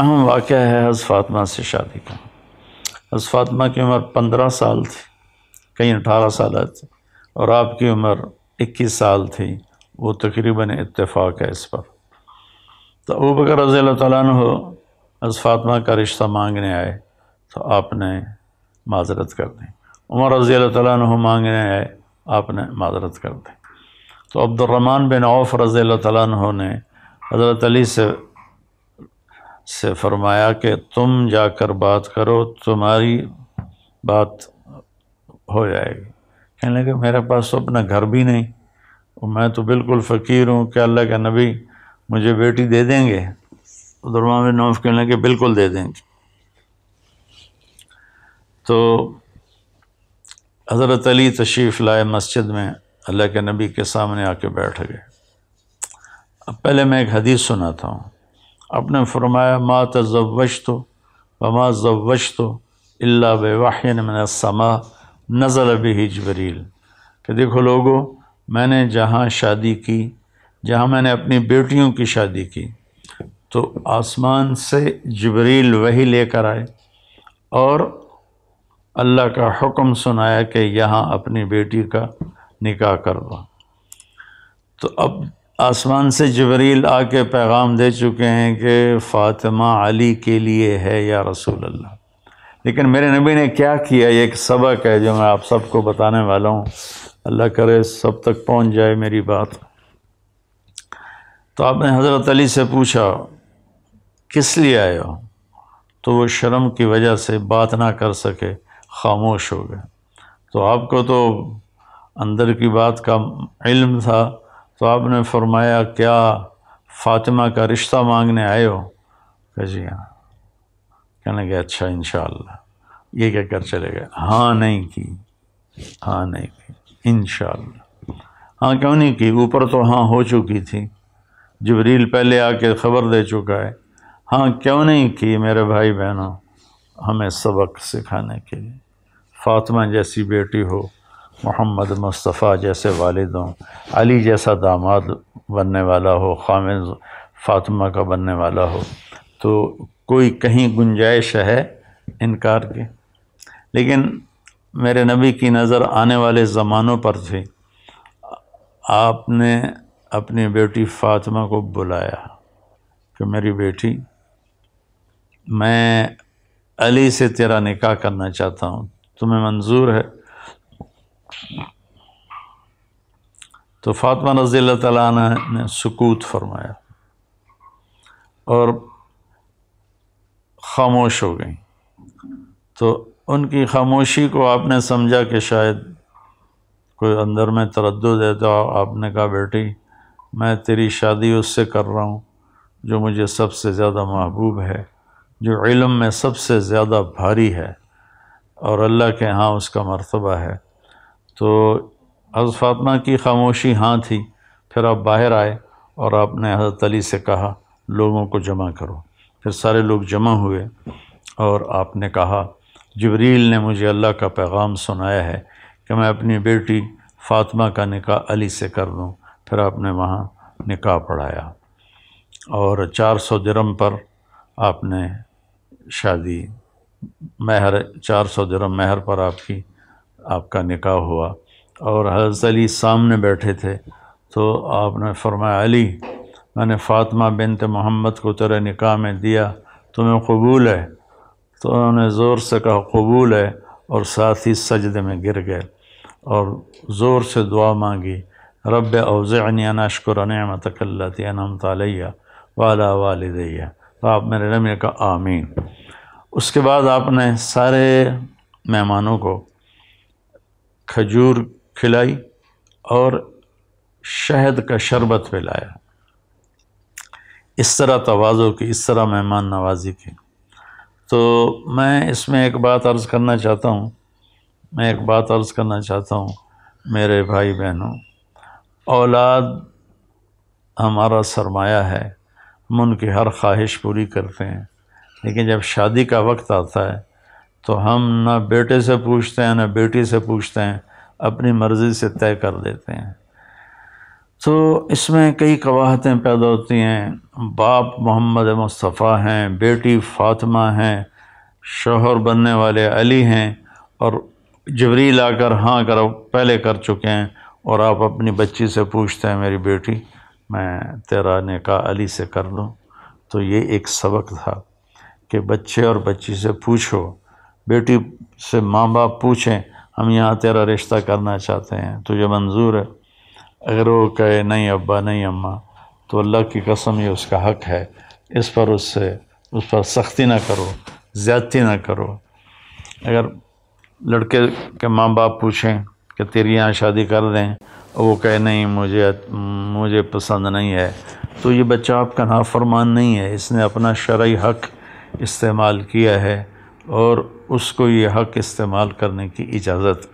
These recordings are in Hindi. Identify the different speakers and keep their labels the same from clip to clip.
Speaker 1: अहम वाक़ है हज़ फातमा से शादी का हज़ फातमा की उम्र पंद्रह साल थी कहीं अठारह साल थी और आपकी उम्र इक्कीस साल थी वो तकरीबन इतफाक़ है इस पर तो अबू बकर रज़ी तु हज़ फातमा का रिश्ता मांगने आए तो आपने माजरत कर दी उमर रज़ी तु मांगने आए आपने माजरत कर दी तो अब्दुलरमान बिन औफ रज़ी तु ने हज़रत अली से से फरमाया कि तुम जाकर बात करो तुम्हारी बात हो जाएगी कहने के मेरे पास तो अपना घर भी नहीं और मैं तो बिल्कुल फ़कीर हूँ कि अल्लाह के नबी मुझे बेटी दे देंगे दुर्मा में नौफ कहने के बिल्कुल दे देंगे तो हज़रत अली तशरीफ़ लाए मस्जिद में अल्लाह के नबी के सामने आके बैठ गए अब पहले मैं एक हदीस सुनाता हूँ आपने फरमाया मा तजवश तो वमा जवश तो अल्ला बवाहन समा नज़र भी जबरील कि देखो लोगो मैंने जहाँ शादी की जहाँ मैंने अपनी बेटियों की शादी की तो आसमान से जबरील वही लेकर आए और अल्लाह का हुक्म सुनाया कि यहाँ अपनी बेटी का निकाह करवा तो अब आसमान से जबरील आके पैगाम दे चुके हैं कि फ़ातिमा अली के लिए है या रसूल अल्लाह लेकिन मेरे नबी ने क्या किया ये एक सबक है जो मैं आप सबको बताने वाला हूँ अल्लाह करे सब तक पहुँच जाए मेरी बात तो आपने हज़रत अली से पूछा किस लिए आए हो तो वो शर्म की वजह से बात ना कर सके खामोश हो गए तो आपको तो अंदर की बात का इल्म था तो आपने फरमाया क्या फातिमा का रिश्ता मांगने आए हो कह जी हाँ कहने के अच्छा इन ये क्या कर चले गए हाँ नहीं की हाँ नहीं की इन हाँ क्यों नहीं की ऊपर तो हाँ हो चुकी थी जबरील पहले आके ख़बर दे चुका है हाँ क्यों नहीं की मेरे भाई बहनों हमें सबक सिखाने के लिए फातिमा जैसी बेटी हो मोहम्मद मुस्तफ़ा जैसे वालद हों अली जैसा दामाद बनने वाला हो खाम फातिमा का बनने वाला हो तो कोई कहीं गुंजाइश है इनकार की लेकिन मेरे नबी की नज़र आने वाले ज़मानों पर थी आपने अपनी बेटी फातिमा को बुलाया कि मेरी बेटी मैं अली से तेरा निकाह करना चाहता हूँ तुम्हें मंजूर है तो फातमा रजी अल्लाह ने फरमाया और खामोश हो गई तो उनकी खामोशी को आपने समझा कि शायद कोई अंदर में तरद है तो आपने कहा बेटी मैं तेरी शादी उससे कर रहा हूँ जो मुझे सबसे ज़्यादा महबूब है जो इलम में सबसे ज़्यादा भारी है और अल्लाह के यहाँ उसका मरतबा है तो हज़रत फातमा की खामोशी हाँ थी फिर आप बाहर आए और आपने हज़रत अली से कहा लोगों को जमा करो फिर सारे लोग जमा हुए और आपने कहा जबरील ने मुझे अल्लाह का पैगाम सुनाया है कि मैं अपनी बेटी फातमा का निकाह अली से कर लूँ फिर आपने वहाँ निकाह पढ़ाया और 400 दरम पर आपने शादी महर 400 दरम महर पर आपकी आपका निकाह हुआ और हज़रत अली सामने बैठे थे तो आपने फरमाया अली मैंने फ़ातिमा बिनत मोहम्मद को तेरे निकाह में दिया तुम्हें कबूल है तो उन्होंने ज़ोर से कहा कबूल है और साथ ही सजदे में गिर गए और ज़ोर से दुआ मांगी रब अवज़ाना नशकुर मतकल्लाम तलैया वाला वालदैया तो आप मेरे नमी का आमीन उसके बाद आपने सारे मेहमानों को खजूर खिलाई और शहद का शरबत पिलाया इस तरह तोज़ो की इस तरह मेहमान नवाजी की तो मैं इसमें एक बात अर्ज़ करना चाहता हूँ मैं एक बात अर्ज़ करना चाहता हूँ मेरे भाई बहनों औलाद हमारा सरमाया है हम उनकी हर ख्वाहिश पूरी करते हैं लेकिन जब शादी का वक्त आता है तो हम ना बेटे से पूछते हैं ना बेटी से पूछते हैं अपनी मर्ज़ी से तय कर देते हैं तो इसमें कई कवाहतें पैदा होती हैं बाप मोहम्मद मुस्तफ़ा हैं बेटी फातिमा हैं शोहर बनने वाले अली हैं और जबरील कर हाँ कर पहले कर चुके हैं और आप अपनी बच्ची से पूछते हैं मेरी बेटी मैं तेरा निका अली से कर लूँ तो ये एक सबक था कि बच्चे और बच्ची से पूछो बेटी से माँ बाप पूछें हम यहाँ तेरा रिश्ता करना चाहते हैं तुझे मंजूर है अगर वो कहे नहीं अब्बा नहीं अम्मा तो अल्लाह की कसम ये उसका हक है इस पर उससे उस पर सख्ती ना करो ज़्यादती ना करो अगर लड़के के माँ बाप पूछें कि तेरी यहाँ शादी कर दें और वो कहे नहीं मुझे मुझे पसंद नहीं है तो ये बच्चा आपका नाफरमान नहीं है इसने अपना शरा हक इस्तेमाल किया है और उसको ये हक इस्तेमाल करने की इजाज़त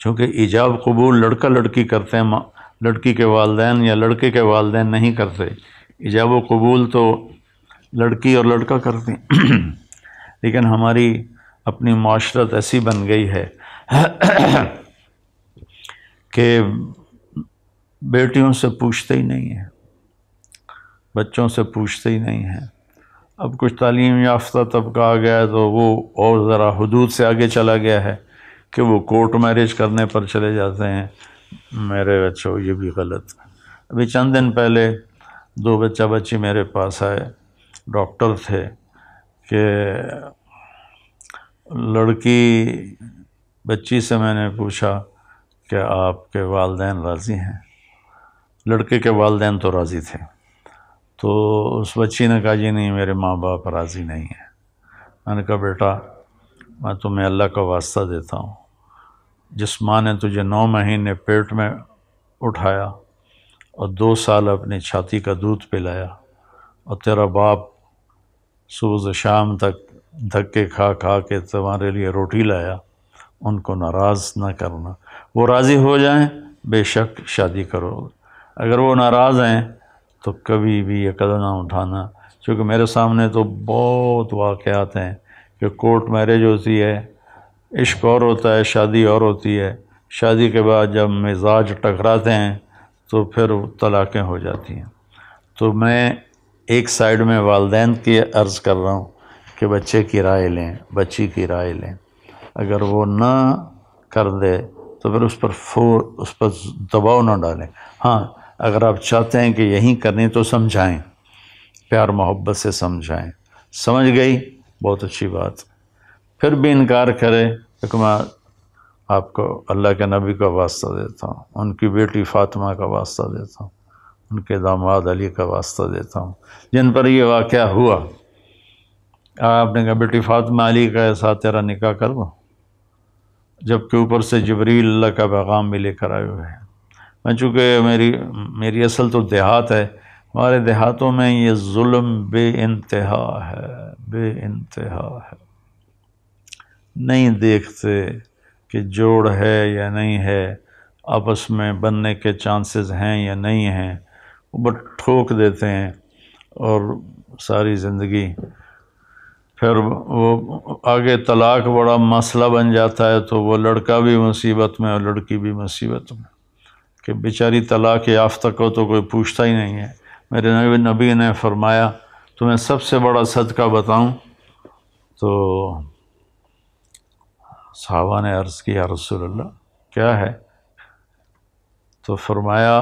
Speaker 1: चूँकि ईजाब कबूल लड़का लड़की करते हैं लड़की के वालदेन या लड़के के वालदेन नहीं करते ईजाब कबूल तो लड़की और लड़का करते लेकिन हमारी अपनी माशरत ऐसी बन गई है कि बेटियों से पूछते ही नहीं है बच्चों से पूछते ही नहीं हैं अब कुछ तालीम याफ्ता तबका आ गया तो वो और ज़रा हदूद से आगे चला गया है कि वो कोर्ट मैरिज करने पर चले जाते हैं मेरे बच्चों ये भी गलत अभी चंद दिन पहले दो बच्चा बच्ची मेरे पास आए डॉक्टर थे कि लड़की बच्ची से मैंने पूछा कि आपके वालदेन राज़ी हैं लड़के के वालदेन तो राज़ी थे तो उस बच्ची ने कहा जी नहीं मेरे माँ बाप राज़ी नहीं है मैंने कहा बेटा मैं तुम्हें अल्लाह का वास्ता देता हूँ जिस माँ ने तुझे नौ महीने पेट में उठाया और दो साल अपनी छाती का दूध पिलाया और तेरा बाप सुबह से शाम तक धक्के खा खा के तुम्हारे लिए रोटी लाया उनको नाराज़ ना करना वो राज़ी हो जाएं बेशक शादी करो अगर वो नाराज़ हैं तो कभी भी ये कदम ना उठाना क्योंकि मेरे सामने तो बहुत वाक़ात हैं कि कोर्ट मैरिज होती है इश्क और होता है शादी और होती है शादी के बाद जब मिजाज टकराते हैं तो फिर तलाक़ें हो जाती हैं तो मैं एक साइड में वालदेन की अर्ज़ कर रहा हूँ कि बच्चे की राय लें बच्ची की राय लें अगर वो ना कर दे तो फिर उस पर फोर उस पर दबाव ना डालें हाँ अगर आप चाहते हैं कि यहीं करनी तो समझाएं प्यार मोहब्बत से समझाएं समझ गई बहुत अच्छी बात फिर भी इनकार करें तो मैं आपको अल्लाह के नबी का वास्ता देता हूँ उनकी बेटी फ़ातिमा का वास्ता देता हूँ उनके दामाद अली का वास्ता देता हूँ जिन पर ये वाक़ हुआ आपने कहा बेटी फ़ातिमा अली का ऐसा तेरा निकाह कर दो जबकि ऊपर से जबरी अल्लाह का पैगाम भी लेकर आए हुए हैं मैं चूँकि मेरी मेरी असल तो देहात है हमारे देहातों में ये जुल्म बे इंतहा है बे इंतहा है नहीं देखते कि जोड़ है या नहीं है आपस में बनने के चांसेस हैं या नहीं हैं बट ठोक देते हैं और सारी ज़िंदगी फिर वो आगे तलाक बड़ा मसला बन जाता है तो वो लड़का भी मुसीबत में और लड़की भी मुसीबत में कि बेचारी तलाक याफ्ता को तो कोई पूछता ही नहीं है मेरे नबी नबी ने फरमाया तो मैं सबसे बड़ा सदका बताऊं तो साहबा ने अर्ज़ किया रसोल्ला क्या है तो फरमाया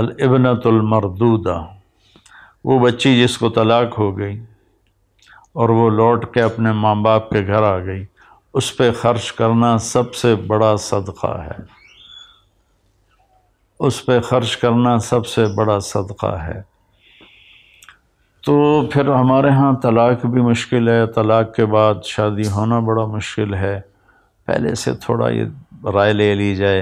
Speaker 1: अलबनतमरदूदा वो बच्ची जिसको तलाक हो गई और वो लौट के अपने माँ बाप के घर आ गई उस पर ख़र्च करना सबसे बड़ा सदका है उस पर ख़र्च करना सबसे बड़ा सदका है तो फिर हमारे यहाँ तलाक भी मुश्किल है तलाक के बाद शादी होना बड़ा मुश्किल है पहले से थोड़ा ये राय ले ली जाए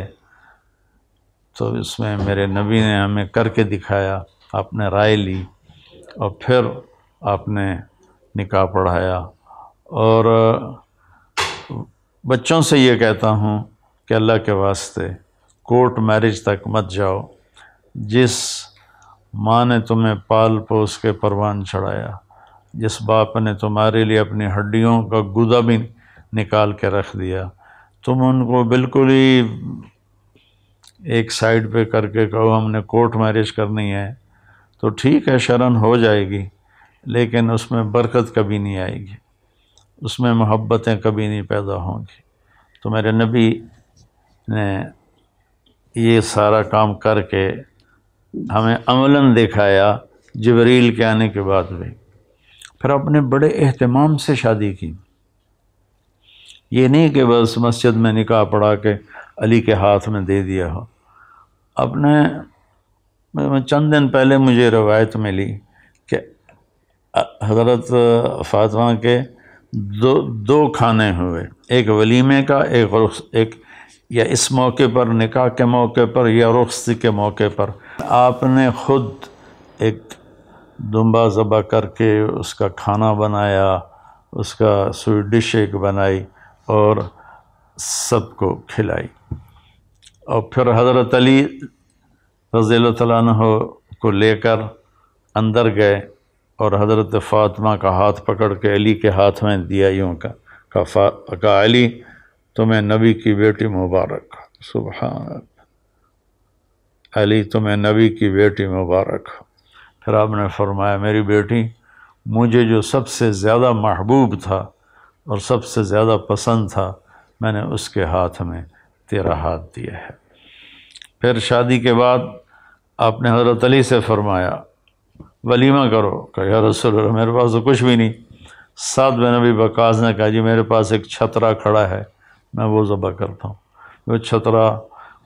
Speaker 1: तो इसमें मेरे नबी ने हमें करके दिखाया आपने राय ली और फिर आपने निकाह पढ़ाया और बच्चों से ये कहता हूँ कि अल्लाह के वास्ते कोर्ट मैरिज तक मत जाओ जिस माँ ने तुम्हें पाल पोस के परवान चढ़ाया जिस बाप ने तुम्हारे लिए अपनी हड्डियों का गुदा भी निकाल के रख दिया तुम उनको बिल्कुल ही एक साइड पे करके कहो हमने कोर्ट मैरिज करनी है तो ठीक है शरण हो जाएगी लेकिन उसमें बरकत कभी नहीं आएगी उसमें मोहब्बतें कभी नहीं पैदा होंगी तो मेरे नबी ने ये सारा काम करके हमें अमलन दिखाया जबरील के आने के बाद भी फिर आपने बड़े अहतमाम से शादी की ये नहीं कि बस मस्जिद में निकाह पढ़ा के अली के हाथ में दे दिया हो अपने चंद दिन पहले मुझे रवायत मिली कि हज़रत फातमा के दो दो खाने हुए एक वलीमे का एक एक या इस मौके पर निकाह के मौके पर या रुख्सी के मौके पर आपने ख़ुद एक दुम्बा ज़बा करके उसका खाना बनाया उसका स्वीट डिश एक बनाई और सबको खिलाई और फिर हज़रत अली रज़ी तैन को लेकर अंदर गए और हज़रत फ़ातिमा का हाथ पकड़ के अली के हाथ में दिया यूँ का का, का अली तुम्हें नबी की बेटी मुबारक सुबह अली तुम्हें नबी की बेटी मुबारक फिर आपने फरमाया मेरी बेटी मुझे जो सबसे ज़्यादा महबूब था और सबसे ज़्यादा पसंद था मैंने उसके हाथ में तेरा हाथ दिया है फिर शादी के बाद आपने हज़रत अली से फरमाया वलीमा करो कहा रसोल मेरे पास तो कुछ भी नहीं साथ में नबी बकाज ने कहा जी मेरे पास एक छतरा खड़ा है मैं वो ज़बह करता हूँ वो छतरा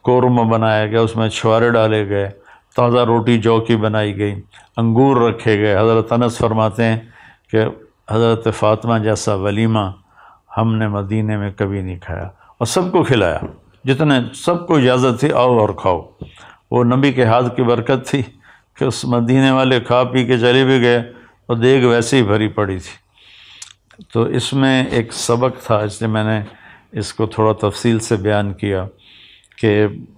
Speaker 1: कौरमा बनाया गया उसमें छुआरे डाले गए ताज़ा रोटी जौ की बनाई गई अंगूर रखे गए हज़रत अनस फरमाते हैं कि हज़रत फातमा जैसा वलीमा हमने मदीने में कभी नहीं खाया और सबको खिलाया जितने सबको इजाज़त थी आओ और खाओ वो नबी के हाथ की बरकत थी कि उस मदीने वाले खा पी के चले भी गए और देग वैसे ही भरी पड़ी थी तो इसमें एक सबक था इसलिए मैंने इसको थोड़ा तफसील से बयान किया कि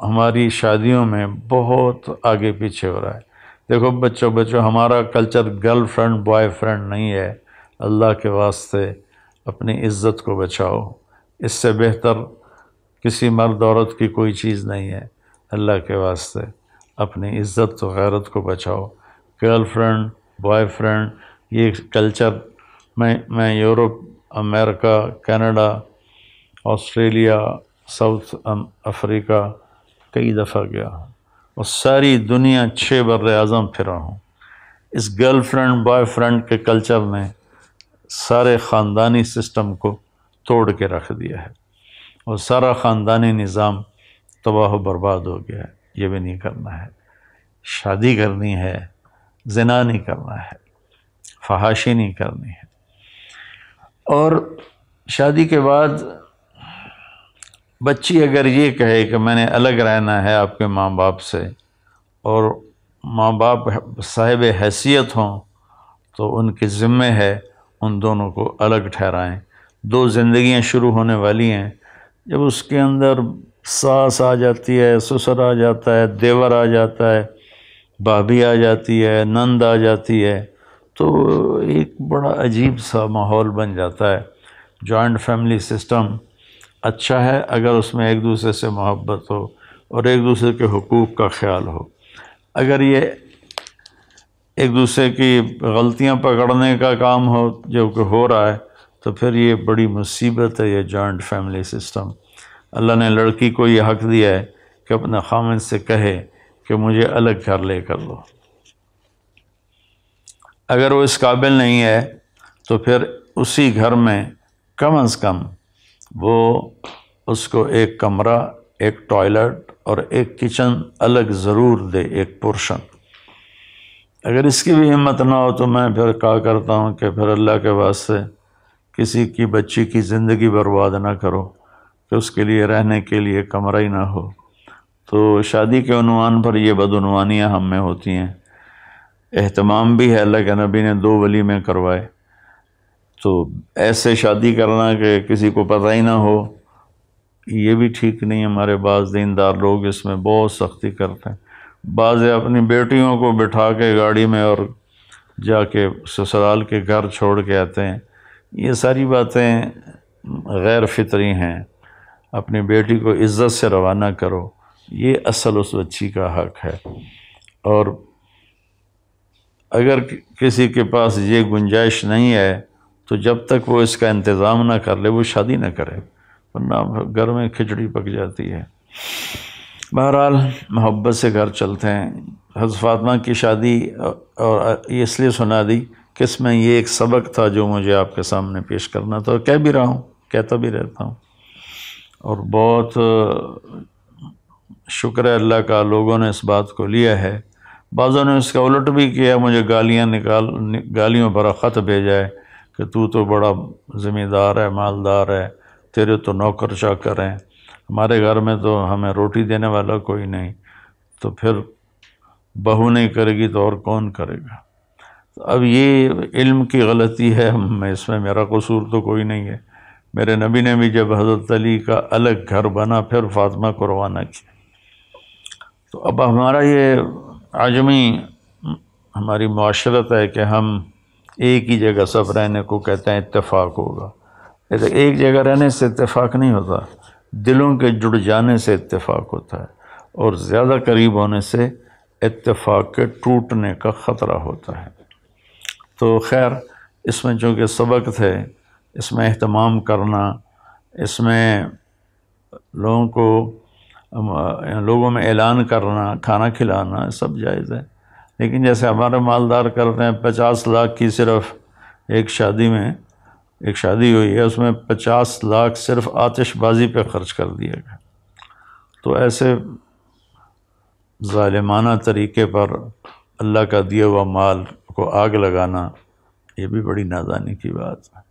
Speaker 1: हमारी शादियों में बहुत आगे पीछे हो रहा है देखो बच्चों बच्चों हमारा culture girlfriend boyfriend नहीं है अल्लाह के वास्ते अपनी इज़्ज़त को बचाओ इससे बेहतर किसी मर्द औरत की कोई चीज़ नहीं है अल्लाह के वास्ते अपनी इज़्ज़त व गैरत को बचाओ गर्ल फ्रेंड बॉय फ्रेंड ये कल्चर मैं मैं Europe America Canada Australia South Africa कई दफ़ा गया हूँ और सारी दुनिया छः बर अज़म फिरा हूँ इस गर्लफ्रेंड बॉयफ्रेंड के कल्चर ने सारे ख़ानदानी सिस्टम को तोड़ के रख दिया है और सारा ख़ानदानी निज़ाम तबाह बर्बाद हो गया है ये भी नहीं करना है शादी करनी है जना नहीं करना है फहाशी नहीं करनी है और शादी के बाद बच्ची अगर ये कहे कि मैंने अलग रहना है आपके माँ बाप से और माँ बाप साहिब हैसियत हों तो उनके ज़िम्मे है उन दोनों को अलग ठहराएं दो जिंदगियां शुरू होने वाली हैं जब उसके अंदर सास आ जाती है ससुर आ जाता है देवर आ जाता है भाभी आ जाती है नंद आ जाती है तो एक बड़ा अजीब सा माहौल बन जाता है जॉइंट फैमिली सिस्टम अच्छा है अगर उसमें एक दूसरे से मोहब्बत हो और एक दूसरे के हकूक़ का ख्याल हो अगर ये एक दूसरे की गलतियां पकड़ने का काम हो जो कि हो रहा है तो फिर ये बड़ी मुसीबत है ये जॉइंट फैमिली सिस्टम अल्लाह ने लड़की को ये हक़ दिया है कि अपने खामिन से कहे कि मुझे अलग घर ले कर दो अगर वो इस काबिल नहीं है तो फिर उसी घर में कम अज़ कम वो उसको एक कमरा एक टॉयलेट और एक किचन अलग ज़रूर दे एक पोर्शन अगर इसकी भी हिम्मत ना हो तो मैं फिर कहा करता हूँ कि फिर अल्लाह के वास्ते किसी की बच्ची की ज़िंदगी बर्बाद ना करो कि उसके लिए रहने के लिए कमरा ही ना हो तो शादी के अनुमान पर ये बदनवानियाँ हम में होती हैं अहतमाम भी है अल्लाह के नबी ने दो वली में करवाए तो ऐसे शादी करना कि किसी को पता ही ना हो ये भी ठीक नहीं हमारे बाज़ दीनदार लोग इसमें बहुत सख्ती करते हैं बाज़ अपनी बेटियों को बिठा के गाड़ी में और जाके ससुराल के घर छोड़ के आते हैं ये सारी बातें गैर फितरी हैं अपनी बेटी को इज़्ज़त से रवाना करो ये असल उस बच्ची का हक़ है और अगर किसी के पास ये गुंजाइश नहीं है तो जब तक वो इसका इंतज़ाम ना कर ले वो शादी ना करे वरना घर में खिचड़ी पक जाती है बहरहाल मोहब्बत से घर चलते हैं हज़ फातमा की शादी और इसलिए सुना दी कि इसमें ये एक सबक था जो मुझे आपके सामने पेश करना था कह भी रहा हूँ कहता भी रहता हूँ और बहुत शुक्र है अल्लाह का लोगों ने इस बात को लिया है बाज़ों ने इसका उलट भी किया मुझे गालियाँ निकाल गालियों भरा ख़त भेजा है कि तू तो बड़ा ज़मींदार है मालदार है तेरे तो नौकर शाकर हैं हमारे घर में तो हमें रोटी देने वाला कोई नहीं तो फिर बहू नहीं करेगी तो और कौन करेगा तो अब ये इल्म की गलती है मैं इसमें मेरा कसूर तो कोई नहीं है मेरे नबी ने भी जब हज़रत अली का अलग घर बना फिर फातिमा को रवाना किया तो अब हमारा ये आजमी हमारी माशरत है कि हम एक ही जगह सब रहने को कहते हैं इतफाक़ होगा ऐसे एक जगह रहने से इतफाक़ नहीं होता दिलों के जुड़ जाने से इतफाक़ होता है और ज़्यादा करीब होने से इतफाक़ के टूटने का ख़तरा होता है तो खैर इसमें चूँकि सबक थे इसमें अहतमाम करना इसमें लोगों को लोगों में ऐलान करना खाना खिलाना सब जायज़ है लेकिन जैसे हमारे मालदार करते हैं पचास लाख की सिर्फ एक शादी में एक शादी हुई है उसमें पचास लाख सिर्फ आतिशबाजी पे ख़र्च कर दिया गया तो ऐसे ालिमाना तरीके पर अल्लाह का दिया हुआ माल को आग लगाना ये भी बड़ी नादानी की बात है